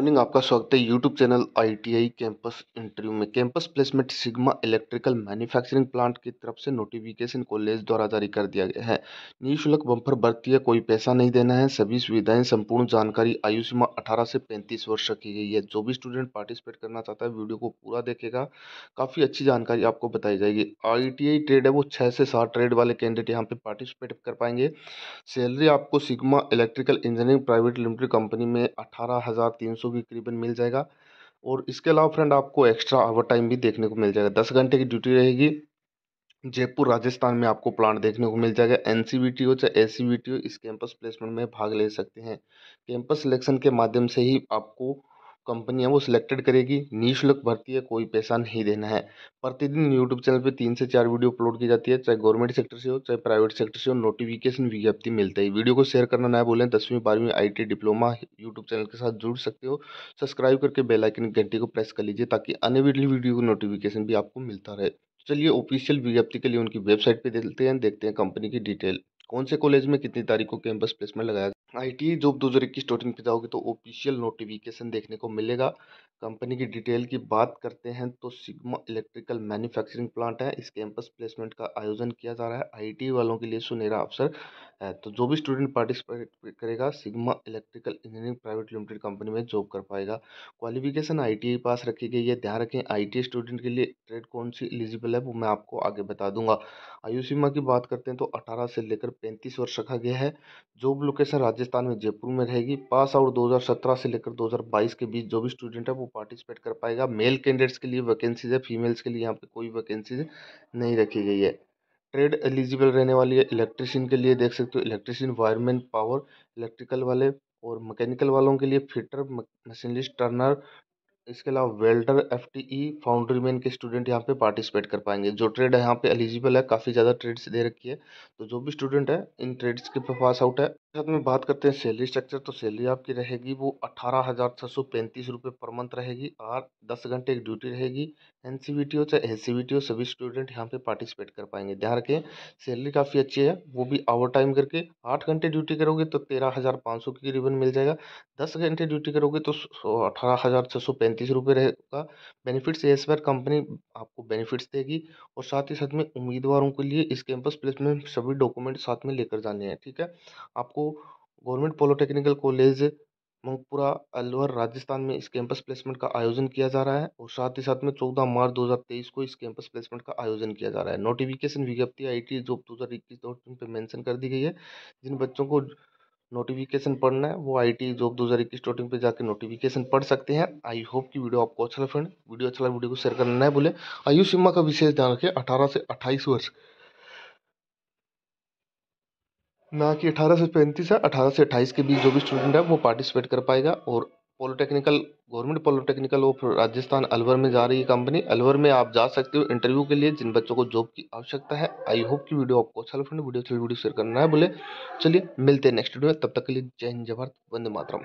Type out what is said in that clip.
morning आपका स्वागत है YouTube channel ITI campus interview में campus placement Sigma electrical manufacturing plant की तरफ से नोटिफिकेशन कॉलेज द्वारा जारी कर दिया गया है निःशुल्क बम्पर भर्ती है कोई पैसा नहीं देना है सभी सुविधाएं संपूर्ण जानकारी आयु सीमा अठारह से पैंतीस वर्ष रखी गई है जो भी स्टूडेंट पार्टिसिपेट करना चाहता है वीडियो को पूरा देखेगा काफ़ी अच्छी जानकारी आपको बताई जाएगी आई ट्रेड है वो छः से सात ट्रेड वाले कैंडिडेट यहाँ पे पार्टिसिपेट कर पाएंगे सैलरी आपको Sigma electrical engineering private limited company में अठारह के करीबन मिल जाएगा और इसके अलावा फ्रेंड आपको एक्स्ट्रा आवर टाइम भी देखने को मिल जाएगा दस घंटे की ड्यूटी रहेगी जयपुर राजस्थान में आपको प्लांट देखने को मिल जाएगा एन हो चाहे ए इस कैंपस प्लेसमेंट में भाग ले सकते हैं कैंपस सिलेक्शन के माध्यम से ही आपको कंपनियाँ वो सिलेक्टेड करेगी निःशुल्क भर्ती है कोई पैसा नहीं देना है प्रतिदिन यूट्यूब चैनल पे तीन से चार वीडियो अपलोड की जाती है चाहे गवर्नमेंट सेक्टर से हो चाहे प्राइवेट सेक्टर से हो नोटिफिकेशन विज्ञप्ति मिलता है वीडियो को शेयर करना ना बोलें दसवीं बारहवीं आई डिप्लोमा यूट्यूब चैनल के साथ जुड़ सकते हो सब्सक्राइब करके बेलाइकन घंटी को प्रेस कर लीजिए ताकि अन्य वीडियो को नोटिफिकेशन भी आपको मिलता रहे तो चलिए ऑफिशियल विज्ञप्ति के लिए उनकी वेबसाइट पर देखते हैं देखते हैं कंपनी की डिटेल कौन से कॉलेज में कितनी तारीख को कैंपस प्लेसमेंट लगाया आई टी जॉब दो हज़ार इक्कीस टोटिंग पे जाओगे तो ऑफिशियल नोटिफिकेशन देखने को मिलेगा कंपनी की डिटेल की बात करते हैं तो सिग्मा इलेक्ट्रिकल मैन्युफैक्चरिंग प्लांट है इस कैंपस प्लेसमेंट का आयोजन किया जा रहा है आईटी e वालों के लिए सुनहरा अवसर है तो जो भी स्टूडेंट पार्टिसिपेट करेगा Sigma electrical engineering private limited company में जॉब कर पाएगा क्वालिफिकेशन आईटीआई e पास रखी गई है ध्यान रखें आईटीआई स्टूडेंट e के लिए ट्रेड कौन सी एलिजिबल है वो मैं आपको आगे बता दूंगा आयु सीमा की बात करते हैं तो अठारह से लेकर पैंतीस वर्ष रखा गया है जॉब लोकेशन राजस्थान में जयपुर में रहेगी पास आउट दो से लेकर दो के बीच जो भी स्टूडेंट है वो पार्टिसिपेट कर पाएगा मेल कैंडिडेट्स के लिए वैकेंसीज है फीमेल्स के लिए यहाँ पर कोई वैकेंसीज नहीं रखी गई है ट्रेड एलिजिबल रहने वाली है इलेक्ट्रिशियन के लिए देख सकते हो इलेक्ट्रिशियन वायरमैन पावर इलेक्ट्रिकल वाले और मैकेनिकल वालों के लिए फिटर मशीनलिस्ट टर्नर इसके अलावा welder F T E foundry man के स्टूडेंट यहाँ पे पार्टिसिपेट कर पाएंगे जो ट्रेड है यहाँ पे एलिजिबल है काफ़ी ज़्यादा ट्रेड्स दे रखी है तो जो भी स्टूडेंट है इन ट्रेड्स के पास आउट है साथ में बात करते हैं सैलरी स्ट्रक्चर तो सैलरी आपकी रहेगी वो अठारह हज़ार छः सौ पैंतीस रुपये पर मंथ रहेगी और दस घंटे की ड्यूटी रहेगी N C B T O चाहे S C B T O सभी स्टूडेंट यहाँ पे पार्टिसिपेट कर पाएंगे ध्यान रखें सैलरी काफ़ी अच्छी है वो भी आवर टाइम करके आठ घंटे ड्यूटी करोगे तो तेरह हज़ार पाँच सौ की रिबन मिल जाएगा दस घंटे ड्यूटी करोगे तो अठारह हज़ार छः सौ पैंतीस रुपये रहेगा बेनिफिट्स एस बार कंपनी आपको बेनिफिट्स देगी और साथ ही साथ में उम्मीदवारों के लिए इस कैंपस प्लेसमेंट सभी डॉक्यूमेंट साथ में लेकर जाने हैं ठीक है आपको आपको government polytechnical college Mangpura Alwar Rajasthan में इस कैंपस प्लेसमेंट का आयोजन किया जा रहा है और साथ ही साथ में चौदह मार्च 2023 को इस कैंपस प्लेसमेंट का आयोजन किया जा रहा है नोटिफिकेशन विज्ञप्ति आई टी जॉब दो हज़ार इक्कीस डॉट इन पर मैंसन कर दी गई है जिन बच्चों को नोटिफिकेशन पढ़ना है वो आई टी जॉब दो हज़ार इक्कीस डॉट इन पर जाकर नोटिफिकेशन पढ़ सकते हैं आई होप की वीडियो आपको अच्छा लगा फ्रेंड वीडियो अच्छा लगा वीडियो को शेयर करना है बोले आयु सीमा का विशेष ध्यान रखें अठारह से अट्ठाईस वर्ष ना कि अठारह से पैंतीस है अठारह से अट्ठाईस के बीच जो भी स्टूडेंट है वो पार्टिसिपेट कर पाएगा और polytechnical government polytechnical of Rajasthan Alwar में जा रही है कंपनी अलवर में आप जा सकते हो इंटरव्यू के लिए जिन बच्चों को जॉब की आवश्यकता है आई होप कि वीडियो आपको अच्छा लगे वीडियो अच्छी वीडियो शेयर करना है बोले चलिए मिलते हैं नेक्स्ट वीडियो में तब तक के लिए जय हिंद जय भारत वंदे मातरम